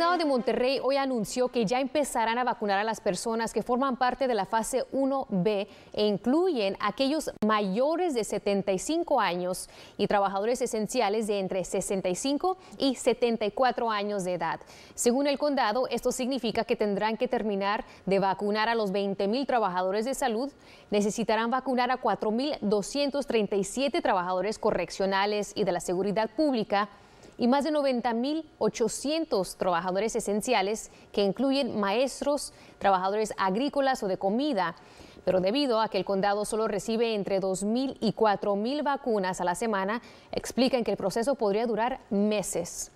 condado de Monterrey hoy anunció que ya empezarán a vacunar a las personas que forman parte de la fase 1B e incluyen aquellos mayores de 75 años y trabajadores esenciales de entre 65 y 74 años de edad. Según el condado, esto significa que tendrán que terminar de vacunar a los 20 mil trabajadores de salud, necesitarán vacunar a 4.237 trabajadores correccionales y de la seguridad pública y más de 90.800 trabajadores esenciales que incluyen maestros, trabajadores agrícolas o de comida. Pero debido a que el condado solo recibe entre 2.000 y 4.000 vacunas a la semana, explican que el proceso podría durar meses.